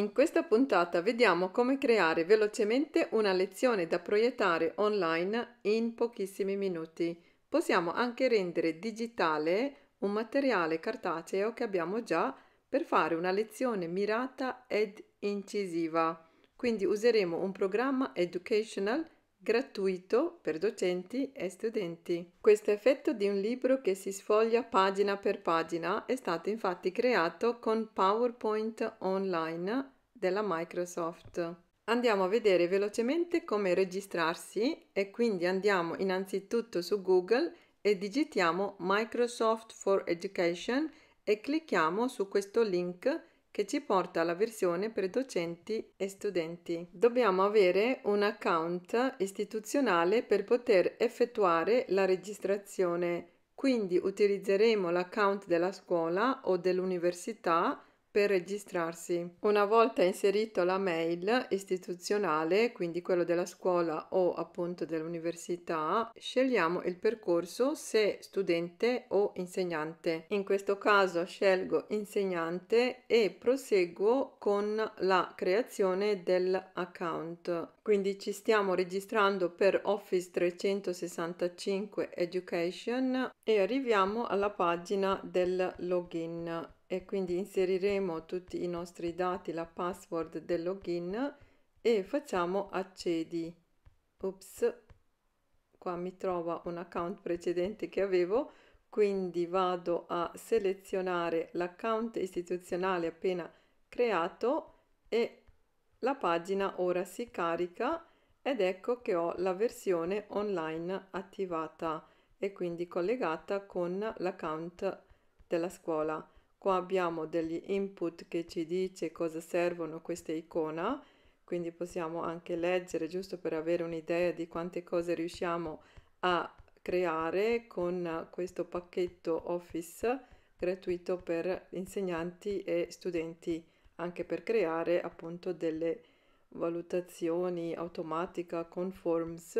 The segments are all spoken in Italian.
In questa puntata vediamo come creare velocemente una lezione da proiettare online in pochissimi minuti. Possiamo anche rendere digitale un materiale cartaceo che abbiamo già per fare una lezione mirata ed incisiva. Quindi useremo un programma educational gratuito per docenti e studenti. Questo effetto di un libro che si sfoglia pagina per pagina è stato infatti creato con PowerPoint online della Microsoft. Andiamo a vedere velocemente come registrarsi e quindi andiamo innanzitutto su Google e digitiamo Microsoft for Education e clicchiamo su questo link che ci porta alla versione per docenti e studenti. Dobbiamo avere un account istituzionale per poter effettuare la registrazione, quindi utilizzeremo l'account della scuola o dell'università per registrarsi. Una volta inserito la mail istituzionale, quindi quello della scuola o appunto dell'università, scegliamo il percorso se studente o insegnante. In questo caso scelgo insegnante e proseguo con la creazione dell'account. Quindi ci stiamo registrando per Office 365 Education e arriviamo alla pagina del login e quindi inseriremo tutti i nostri dati, la password del login e facciamo accedi. Ups, qua mi trova un account precedente che avevo, quindi vado a selezionare l'account istituzionale appena creato e la pagina ora si carica ed ecco che ho la versione online attivata e quindi collegata con l'account della scuola. Qua abbiamo degli input che ci dice cosa servono queste icona, quindi possiamo anche leggere giusto per avere un'idea di quante cose riusciamo a creare con questo pacchetto Office gratuito per insegnanti e studenti, anche per creare appunto delle valutazioni automatica con Forms,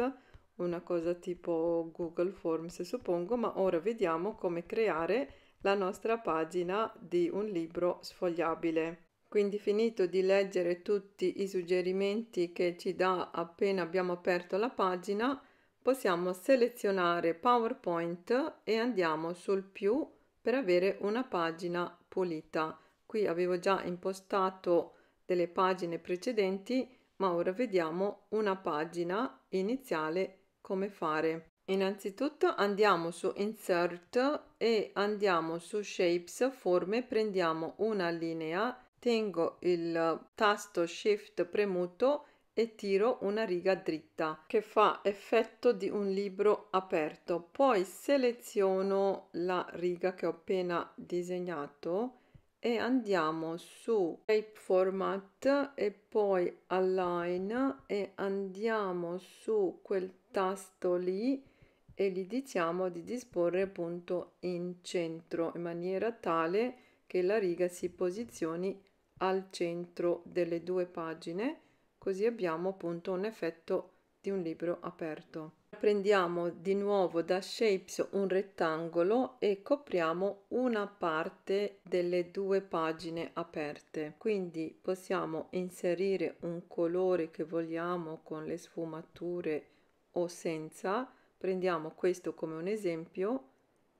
una cosa tipo Google Forms suppongo, ma ora vediamo come creare la nostra pagina di un libro sfogliabile. Quindi finito di leggere tutti i suggerimenti che ci dà appena abbiamo aperto la pagina, possiamo selezionare PowerPoint e andiamo sul più per avere una pagina pulita. Qui avevo già impostato delle pagine precedenti, ma ora vediamo una pagina iniziale come fare. Innanzitutto andiamo su Insert e andiamo su Shapes, Forme, prendiamo una linea, tengo il tasto Shift premuto e tiro una riga dritta che fa effetto di un libro aperto. Poi seleziono la riga che ho appena disegnato e andiamo su Shape Format e poi Align e andiamo su quel tasto lì e gli diciamo di disporre appunto in centro in maniera tale che la riga si posizioni al centro delle due pagine così abbiamo appunto un effetto di un libro aperto prendiamo di nuovo da shapes un rettangolo e copriamo una parte delle due pagine aperte quindi possiamo inserire un colore che vogliamo con le sfumature o senza Prendiamo questo come un esempio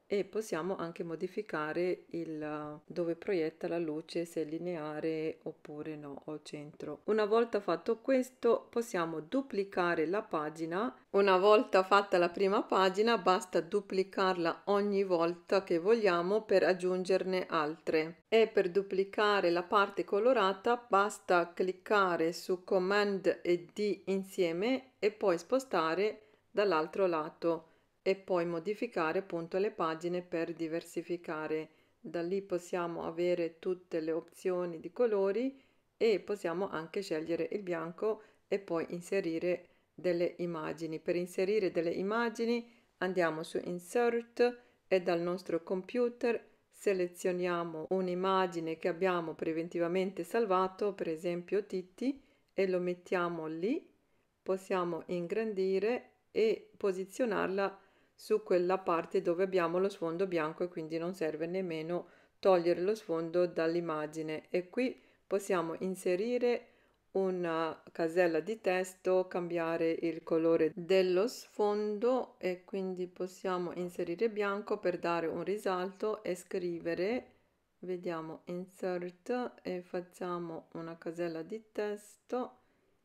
e possiamo anche modificare il, eh, dove proietta la luce se è lineare oppure no al centro una volta fatto questo possiamo duplicare la pagina una volta fatta la prima pagina basta duplicarla ogni volta che vogliamo per aggiungerne altre e per duplicare la parte colorata basta cliccare su command e d insieme e poi spostare dall'altro lato e poi modificare appunto le pagine per diversificare. Da lì possiamo avere tutte le opzioni di colori e possiamo anche scegliere il bianco e poi inserire delle immagini. Per inserire delle immagini andiamo su Insert e dal nostro computer selezioniamo un'immagine che abbiamo preventivamente salvato, per esempio Titti, e lo mettiamo lì. Possiamo ingrandire e posizionarla su quella parte dove abbiamo lo sfondo bianco e quindi non serve nemmeno togliere lo sfondo dall'immagine e qui possiamo inserire una casella di testo, cambiare il colore dello sfondo e quindi possiamo inserire bianco per dare un risalto e scrivere vediamo insert e facciamo una casella di testo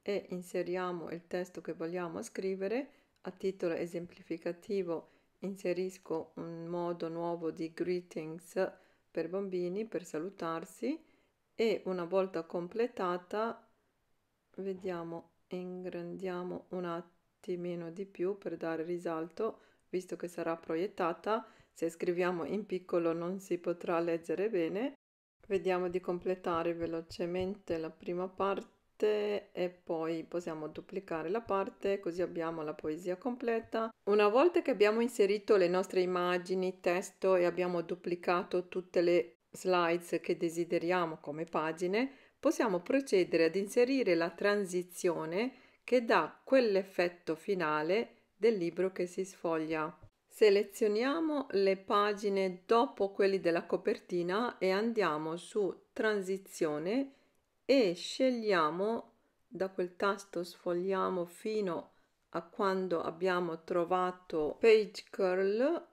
e inseriamo il testo che vogliamo scrivere a titolo esemplificativo inserisco un modo nuovo di greetings per bambini per salutarsi e una volta completata vediamo ingrandiamo un attimino di più per dare risalto visto che sarà proiettata se scriviamo in piccolo non si potrà leggere bene vediamo di completare velocemente la prima parte e poi possiamo duplicare la parte così abbiamo la poesia completa. Una volta che abbiamo inserito le nostre immagini, testo e abbiamo duplicato tutte le slides che desideriamo come pagine, possiamo procedere ad inserire la transizione che dà quell'effetto finale del libro che si sfoglia. Selezioniamo le pagine dopo quelli della copertina e andiamo su Transizione e scegliamo da quel tasto sfogliamo fino a quando abbiamo trovato page curl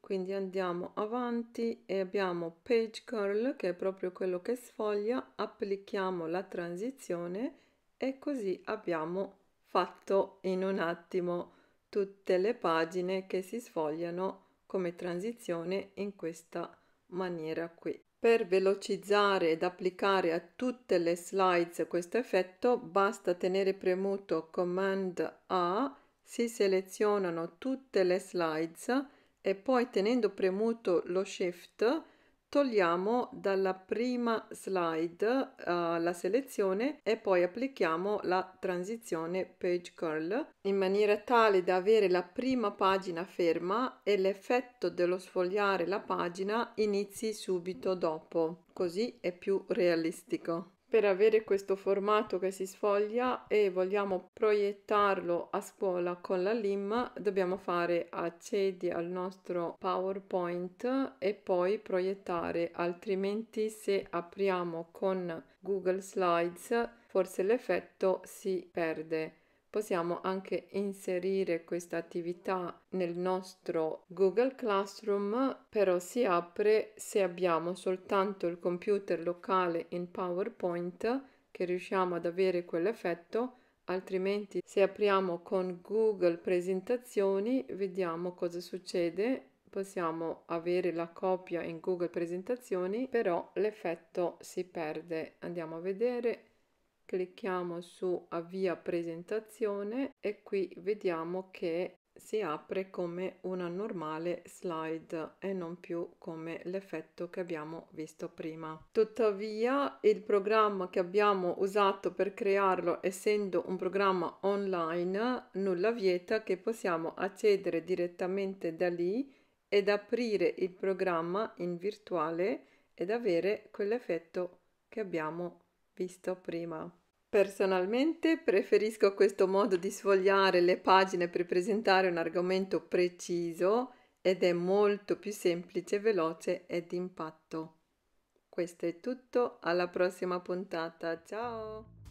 quindi andiamo avanti e abbiamo page curl che è proprio quello che sfoglia applichiamo la transizione e così abbiamo fatto in un attimo tutte le pagine che si sfogliano come transizione in questa maniera qui per velocizzare ed applicare a tutte le slides questo effetto basta tenere premuto Command A, si selezionano tutte le slides e poi tenendo premuto lo Shift Togliamo dalla prima slide uh, la selezione e poi applichiamo la transizione page curl in maniera tale da avere la prima pagina ferma e l'effetto dello sfogliare la pagina inizi subito dopo, così è più realistico per avere questo formato che si sfoglia e vogliamo proiettarlo a scuola con la LIM, dobbiamo fare accedi al nostro PowerPoint e poi proiettare, altrimenti se apriamo con Google Slides forse l'effetto si perde possiamo anche inserire questa attività nel nostro Google Classroom, però si apre se abbiamo soltanto il computer locale in PowerPoint che riusciamo ad avere quell'effetto, altrimenti se apriamo con Google Presentazioni vediamo cosa succede possiamo avere la copia in Google Presentazioni, però l'effetto si perde. Andiamo a vedere Clicchiamo su avvia presentazione e qui vediamo che si apre come una normale slide e non più come l'effetto che abbiamo visto prima. Tuttavia il programma che abbiamo usato per crearlo essendo un programma online nulla vieta che possiamo accedere direttamente da lì ed aprire il programma in virtuale ed avere quell'effetto che abbiamo visto prima. Personalmente preferisco questo modo di sfogliare le pagine per presentare un argomento preciso ed è molto più semplice, veloce e d'impatto. Questo è tutto, alla prossima puntata, ciao!